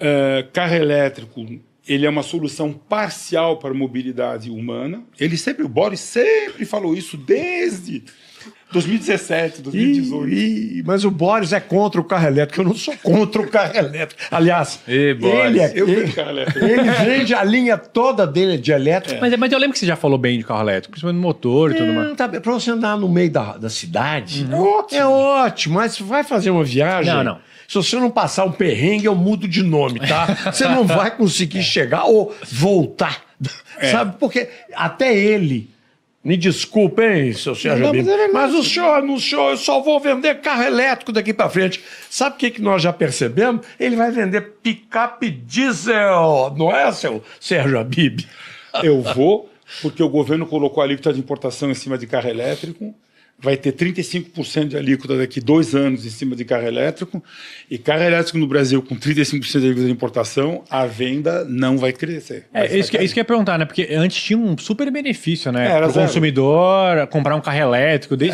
Uh, carro elétrico ele é uma solução parcial para a mobilidade humana. Ele sempre, o Boris sempre falou isso desde 2017, 2018. Ih, ih, mas o Boris é contra o carro elétrico. Eu não sou contra o carro elétrico. Aliás, Ei, ele é. Eu ele, carro elétrico. ele vende a linha toda dele de elétrico. É. Mas, mas, eu lembro que você já falou bem de carro elétrico, principalmente no motor e é, tudo hum, mais. Tá, você andar no meio da, da cidade, uhum. é ótimo. é ótimo. Mas vai fazer uma viagem. Não, não. Se você não passar um perrengue, eu mudo de nome, tá? Você não vai conseguir chegar ou voltar. É. Sabe? Porque até ele. Me desculpem, seu Sérgio não, mas, mas, o é- senhor, no senhor, eu só vou vender carro elétrico daqui para frente. Sabe o que, que nós já percebemos? Ele vai vender picape diesel, não é, seu Sérgio Abib? Eu vou, porque o governo colocou a alíquota de importação em cima de carro elétrico vai ter 35% de alíquota daqui dois anos em cima de carro elétrico, e carro elétrico no Brasil com 35% de alíquota de importação, a venda não vai crescer. É, vai é, isso que, isso que eu ia perguntar, né? Porque antes tinha um super benefício, né? Para é, o consumidor comprar um carro elétrico, desde